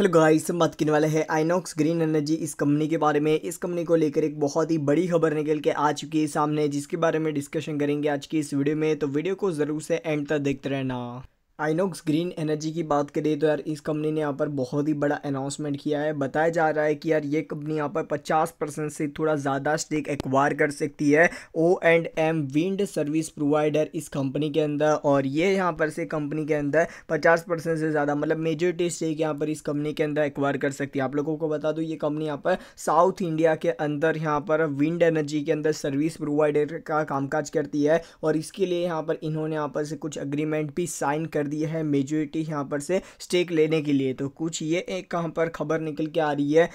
hello guys मत किन वाले हैं आइनॉक्स ग्रीन एनर्जी इस कंपनी के बारे में इस कंपनी को लेकर एक बहुत ही बड़ी खबर निकल के आ चुकी है सामने जिसके बारे में डिस्कशन करेंगे आज की इस वीडियो में तो वीडियो को ज़रूर से एंड तक देखते रहना आइनोक्स ग्रीन एनर्जी की बात करें तो यार इस कंपनी ने यहाँ पर बहुत ही बड़ा अनाउंसमेंट किया है बताया जा रहा है कि यार ये कंपनी यहाँ पर 50 परसेंट से थोड़ा ज़्यादा स्टेक एक्वायर कर सकती है O and M wind service provider इस कंपनी के अंदर और ये यहाँ पर से कंपनी के अंदर 50 परसेंट से ज़्यादा मतलब मेजोरिटी स्टेक यहाँ पर इस कंपनी के अंदर एक्वायर कर सकती है आप लोगों को बता दो ये कंपनी यहाँ पर साउथ इंडिया के अंदर यहाँ पर विंड एनर्जी के अंदर सर्विस प्रोवाइडर का कामकाज करती है और इसके लिए यहाँ पर इन्होंने यहाँ पर से कुछ अग्रीमेंट भी साइन कर दिया है मेजोरिटी यहाँ पर से स्टेक लेने के लिए तो कुछ ये एक कहाँ पर खबर निकल के आ रही है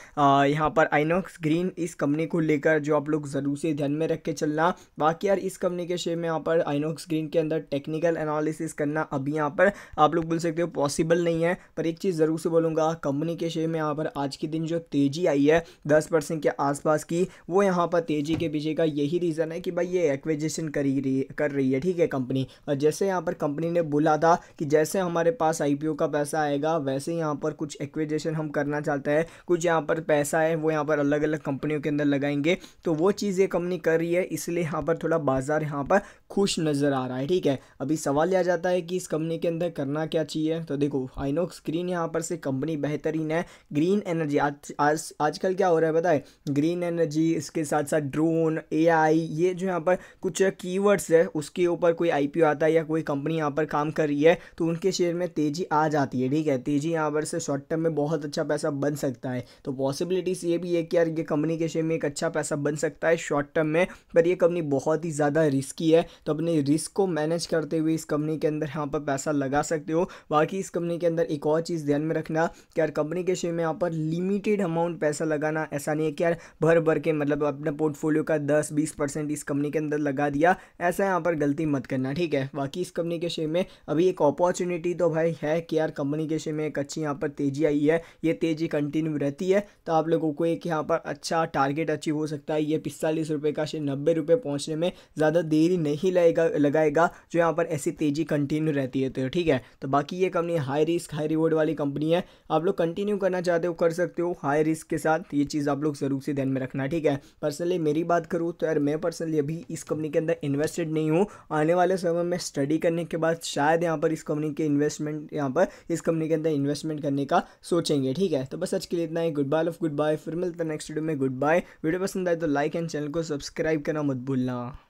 यहाँ पर आइनोक्स ग्रीन इस कंपनी को लेकर जो आप लोग ज़रूर से ध्यान में रख के चलना बाकी यार इस कंपनी के शेयर में यहाँ पर आइनोक्स ग्रीन के अंदर टेक्निकल एनालिसिस करना अभी यहाँ पर आप लोग बोल सकते हो पॉसिबल नहीं है पर एक चीज़ ज़रूर से बोलूँगा कंपनी के शेयर में यहाँ पर आज के दिन जो तेज़ी आई है दस के आसपास की वो यहाँ पर तेज़ी के पीछे का यही रीज़न है कि भाई ये एक्विजिशन कर रही कर रही है ठीक है कंपनी और जैसे यहाँ पर कंपनी ने बोला था कि कि जैसे हमारे पास आईपीओ का पैसा आएगा वैसे यहाँ पर कुछ एक्विजेशन हम करना चाहते हैं कुछ यहाँ पर पैसा है वो यहाँ पर अलग अलग कंपनियों के अंदर लगाएंगे तो वो चीज़ ये कंपनी कर रही है इसलिए यहाँ पर थोड़ा बाज़ार यहाँ पर खुश नज़र आ रहा है ठीक है अभी सवाल यह जाता है कि इस कंपनी के अंदर करना क्या चाहिए तो देखो आइनोक्स ग्रीन यहाँ पर से कंपनी बेहतरीन है ग्रीन एनर्जी आज आज आजकल क्या हो रहा है बताए ग्रीन एनर्जी इसके साथ साथ ड्रोन एआई ये जो यहाँ पर कुछ कीवर्ड्स है उसके ऊपर कोई आई आता है या कोई कंपनी यहाँ पर काम कर रही है तो उनके शेयर में तेज़ी आ जाती है ठीक है तेज़ी यहाँ पर से शॉर्ट टर्म में बहुत अच्छा पैसा बन सकता है तो पॉसिबिलिटीज़ ये भी है कि यार ये कंपनी के शेयर में एक अच्छा पैसा बन सकता है शॉर्ट टर्म में पर यह कंपनी बहुत ही ज़्यादा रिस्की है तो अपने रिस्क को मैनेज करते हुए इस कंपनी के अंदर यहाँ पर पैसा लगा सकते हो बाकी इस कंपनी के अंदर एक और चीज़ ध्यान में रखना कि यार कंपनी के शेयर में यहाँ पर लिमिटेड अमाउंट पैसा लगाना ऐसा नहीं है कि यार भर भर के मतलब अपने पोर्टफोलियो का दस बीस परसेंट इस कंपनी के अंदर लगा दिया ऐसा यहाँ पर गलती मत करना ठीक है बाकी इस कंपनी के शेयर में अभी एक अपॉर्चुनिटी तो भाई है कि यार कंपनी के शेयर में एक अच्छी यहाँ पर तेज़ी आई है ये तेज़ी कंटिन्यू रहती है तो आप लोगों को एक यहाँ पर अच्छा टारगेट अचीव हो सकता है ये पिस्तालीस रुपये का शेयर नब्बे रुपये पहुँचने में ज़्यादा देरी नहीं लगाएगा लगाएगा जो यहाँ पर ऐसी तेज़ी कंटिन्यू रहती है तो ठीक है तो बाकी ये company high risk high reward वाली कंपनी है आप लोग कंटिन्यू करना चाहते हो कर सकते हो हाई रिस्क के साथ ये चीज़ आप लोग ज़रूर से ध्यान में रखना ठीक है पर्सनली मेरी बात करूँ तो यार मैं पर्सनली अभी इस कंपनी के अंदर इन्वेस्टेड नहीं हूँ आने वाले समय में स्टडी करने के बाद शायद यहाँ पर इस कंपनी के इन्वेस्टमेंट यहाँ पर इस कंपनी के अंदर इन्वेस्टमेंट करने का सोचेंगे ठीक है तो बस आज के लिए इतना ही goodbye off goodbye फिर मिलता है नेक्स्ट वीडियो में गुड बाय वीडियो पसंद आए तो लाइक एंड चैनल को सब्सक्राइब करना मत भूलना